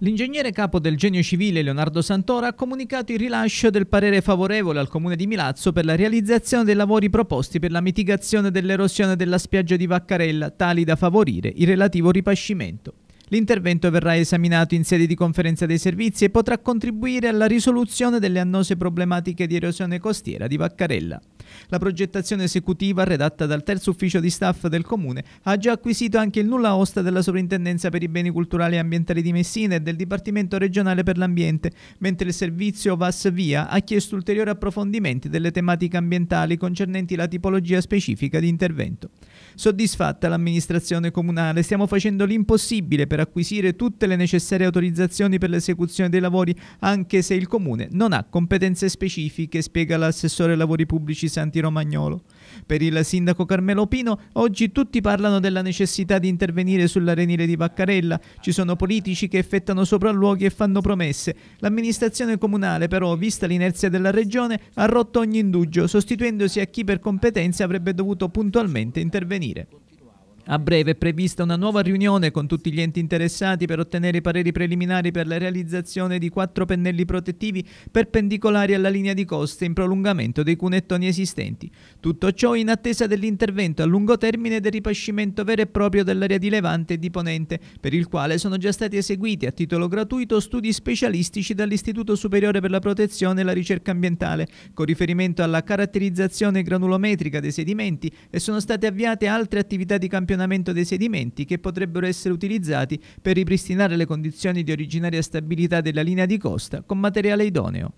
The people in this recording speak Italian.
L'ingegnere capo del Genio Civile Leonardo Santora ha comunicato il rilascio del parere favorevole al Comune di Milazzo per la realizzazione dei lavori proposti per la mitigazione dell'erosione della spiaggia di Vaccarella, tali da favorire il relativo ripascimento. L'intervento verrà esaminato in sede di conferenza dei servizi e potrà contribuire alla risoluzione delle annose problematiche di erosione costiera di Vaccarella. La progettazione esecutiva, redatta dal terzo ufficio di staff del Comune, ha già acquisito anche il nulla osta della Sovrintendenza per i beni culturali e ambientali di Messina e del Dipartimento regionale per l'ambiente, mentre il servizio VAS Via ha chiesto ulteriori approfondimenti delle tematiche ambientali concernenti la tipologia specifica di intervento. Soddisfatta l'amministrazione comunale, stiamo facendo l'impossibile per acquisire tutte le necessarie autorizzazioni per l'esecuzione dei lavori, anche se il Comune non ha competenze specifiche, spiega l'assessore lavori pubblici Santi Romagnolo. Per il sindaco Carmelo Pino, oggi tutti parlano della necessità di intervenire sull'arenile di Vaccarella. Ci sono politici che effettano sopralluoghi e fanno promesse. L'amministrazione comunale, però, vista l'inerzia della regione, ha rotto ogni indugio, sostituendosi a chi per competenza avrebbe dovuto puntualmente intervenire. A breve è prevista una nuova riunione con tutti gli enti interessati per ottenere i pareri preliminari per la realizzazione di quattro pennelli protettivi perpendicolari alla linea di costa in prolungamento dei cunettoni esistenti. Tutto ciò in attesa dell'intervento a lungo termine del ripascimento vero e proprio dell'area di Levante e di Ponente, per il quale sono già stati eseguiti a titolo gratuito studi specialistici dall'Istituto Superiore per la Protezione e la Ricerca Ambientale, con riferimento alla caratterizzazione granulometrica dei sedimenti e sono state avviate altre attività di campionamento funzionamento dei sedimenti che potrebbero essere utilizzati per ripristinare le condizioni di originaria stabilità della linea di costa con materiale idoneo.